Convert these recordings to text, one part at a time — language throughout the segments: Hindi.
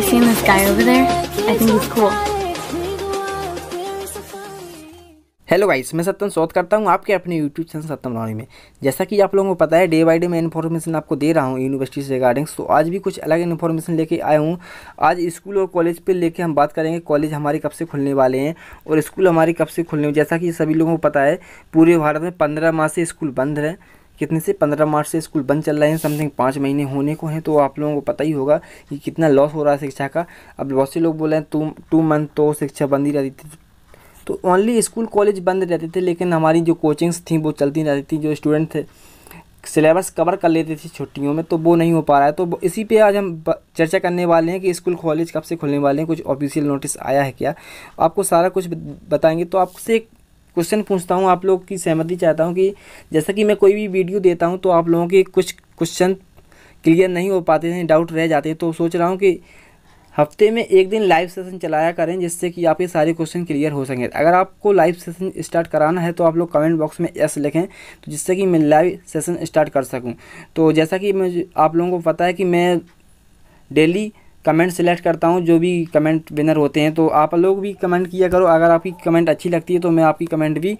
you seen this guy over there? I think he's cool. Hello guys मैं सत्यम स्वागत करता हूं आपके अपने यूट्यूब चैनल सत्यम रानी में जैसा कि आप लोगों को पता है डे बाय डे मैं इन्फॉर्मेशन आपको दे रहा हूं यूनिवर्सिटी से रिगार्डिंग तो आज भी कुछ अलग इन्फॉर्मेशन लेके आया हूं आज स्कूल और कॉलेज पे लेके हम बात करेंगे कॉलेज हमारे कब से खुलने वाले हैं और स्कूल हमारे कब से खुलने जैसा कि सभी लोगों को पता है पूरे भारत में पंद्रह माह से स्कूल बंद है कितने से पंद्रह मार्च से स्कूल बंद चल रहे हैं समथिंग पाँच महीने होने को हैं तो आप लोगों को पता ही होगा कि कितना लॉस हो रहा है शिक्षा का अब बहुत से लोग बोल रहे हैं टू टू मंथ तो शिक्षा बंद ही रहती थी तो ओनली स्कूल कॉलेज बंद रहते थे लेकिन हमारी जो कोचिंग्स थी वो चलती रहती थी जो स्टूडेंट थे सिलेबस कवर कर लेते थे छुट्टियों में तो वो नहीं हो पा रहा है तो इसी पे आज हम चर्चा करने वाले हैं कि स्कूल कॉलेज कब से खुलने वाले हैं कुछ ऑफिशियल नोटिस आया है क्या आपको सारा कुछ बताएंगे तो आपसे एक क्वेश्चन पूछता हूँ आप लोग की सहमति चाहता हूँ कि जैसा कि मैं कोई भी वीडियो देता हूँ तो आप लोगों के कुछ क्वेश्चन क्लियर नहीं हो पाते हैं डाउट रह जाते हैं तो सोच रहा हूँ कि हफ्ते में एक दिन लाइव सेशन चलाया करें जिससे कि आपके सारे क्वेश्चन क्लियर हो सकें अगर आपको लाइव सेशन स्टार्ट कराना है तो आप लोग कमेंट बॉक्स में एस लिखें तो जिससे कि मैं लाइव सेशन स्टार्ट कर सकूं तो जैसा कि मैं आप लोगों को पता है कि मैं डेली कमेंट सेलेक्ट करता हूँ जो भी कमेंट विनर होते हैं तो आप लोग भी कमेंट किया करो अगर आपकी कमेंट अच्छी लगती है तो मैं आपकी कमेंट भी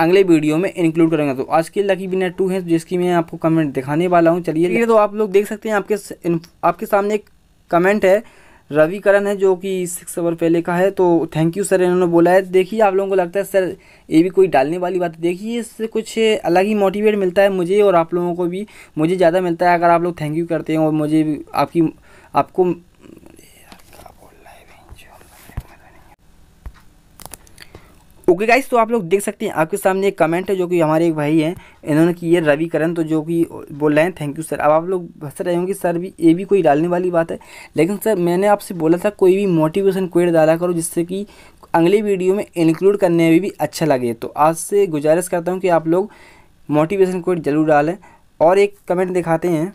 अगले वीडियो में इंक्लूड करूँगा तो आज के लकी विनर टू है जिसकी मैं आपको कमेंट दिखाने वाला हूँ चलिए तो आप लोग देख सकते हैं आपके आपके सामने एक कमेंट है रवि करण है जो कि सिक्स अवर पहले का है तो थैंक यू सर इन्होंने बोला है देखिए आप लोगों को लगता है सर ये भी कोई डालने वाली बात देखिए इससे कुछ अलग ही मोटिवेट मिलता है मुझे और आप लोगों को भी मुझे ज़्यादा मिलता है अगर आप लोग थैंक यू करते हैं और मुझे आपकी आपको ओके गाइस तो आप लोग देख सकते हैं आपके सामने एक कमेंट है जो कि हमारे एक भाई हैं इन्होंने कि ये रवि करण तो जो कि बोल रहे हैं थैंक यू सर अब आप लोग हंस रहे होंगे सर भी ये भी कोई डालने वाली बात है लेकिन सर मैंने आपसे बोला था कोई भी मोटिवेशन क्वेड डाला करो जिससे कि अगली वीडियो में इंक्लूड करने में भी अच्छा लगे तो आज से गुजारिश करता हूँ कि आप लोग मोटिवेशन कोड जरूर डालें और एक कमेंट दिखाते हैं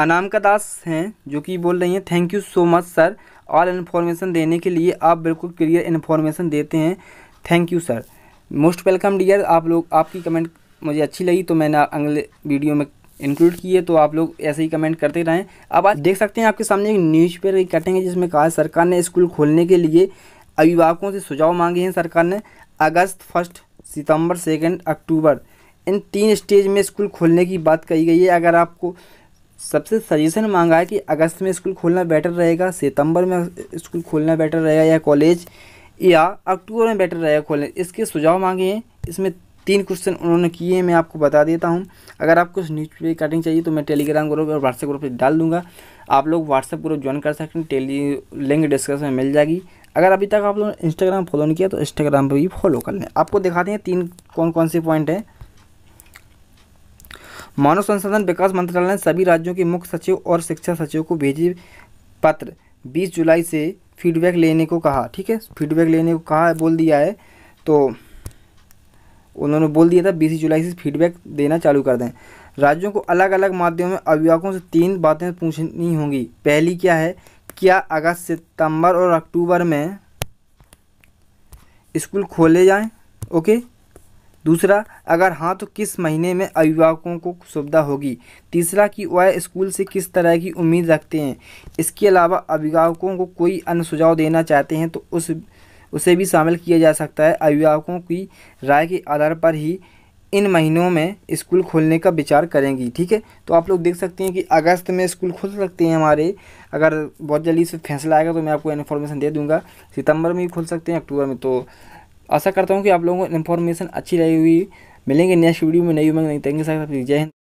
अनामका दास हैं जो कि बोल रही हैं thank you so much sir all information देने के लिए आप बिल्कुल क्लियर इन्फॉर्मेशन देते हैं thank you sir most welcome dear आप लोग आपकी कमेंट मुझे अच्छी लगी तो मैंने अगले वीडियो में इंक्लूड किए तो आप लोग ऐसे ही कमेंट करते रहें अब आप देख सकते हैं आपके सामने एक न्यूज़ पेपर की कटिंग है जिसमें कहा सरकार ने स्कूल खोलने के लिए अभिभावकों से सुझाव मांगे हैं सरकार ने अगस्त फर्स्ट सितंबर सेकंड अक्टूबर इन तीन स्टेज में स्कूल खोलने की बात कही गई है अगर आपको सबसे सजेशन मांगा है कि अगस्त में स्कूल खोलना बेटर रहेगा सितंबर में स्कूल खोलना बेटर रहेगा या कॉलेज या अक्टूबर में बेटर रहेगा खोलने इसके सुझाव मांगे हैं इसमें तीन क्वेश्चन उन्होंने किए हैं मैं आपको बता देता हूँ अगर आपको न्यूज़ पेपर कटिंग चाहिए तो मैं टेलीग्राम ग्रुप और व्हाट्सएप ग्रुप पर डाल दूँगा आप लोग व्हाट्सएप ग्रुप ज्वाइन कर सकते हैं टेली लिंक डिस्क्रिप्शन में मिल जाएगी अगर अभी तक आप लोगों ने इंस्टाग्राम फॉलो नहीं किया तो इंस्टाग्राम पर भी फॉलो कर लें आपको दिखाते हैं तीन कौन कौन से पॉइंट हैं मानव संसाधन विकास मंत्रालय ने सभी राज्यों के मुख्य सचिव और शिक्षा सचिव को भेजे पत्र 20 जुलाई से फीडबैक लेने को कहा ठीक है फीडबैक लेने को कहा है बोल दिया है तो उन्होंने बोल दिया था बीस जुलाई से फीडबैक देना चालू कर दें राज्यों को अलग अलग माध्यमों में अभिभावकों से तीन बातें पूछनी होंगी पहली क्या है क्या अगस्त सितंबर और अक्टूबर में स्कूल खोले जाएं ओके दूसरा अगर हाँ तो किस महीने में अभिभावकों को सुविधा होगी तीसरा कि वह स्कूल से किस तरह की उम्मीद रखते हैं इसके अलावा अभिभावकों को कोई अन्य सुझाव देना चाहते हैं तो उस उसे भी शामिल किया जा सकता है अभिभावकों की राय के आधार पर ही इन महीनों में स्कूल खोलने का विचार करेंगी ठीक है तो आप लोग देख सकते हैं कि अगस्त में स्कूल खुल सकते हैं हमारे अगर बहुत जल्दी से फैसला आएगा तो मैं आपको इन्फॉर्मेशन दे दूंगा सितंबर में भी खुल सकते हैं अक्टूबर में तो आशा करता हूँ कि आप लोगों को इन्फॉर्मेशन अच्छी रही हुई मिलेंगे नेक्स्ट वीडियो में नई उमंग नहीं थैंक यू सर जय हिंद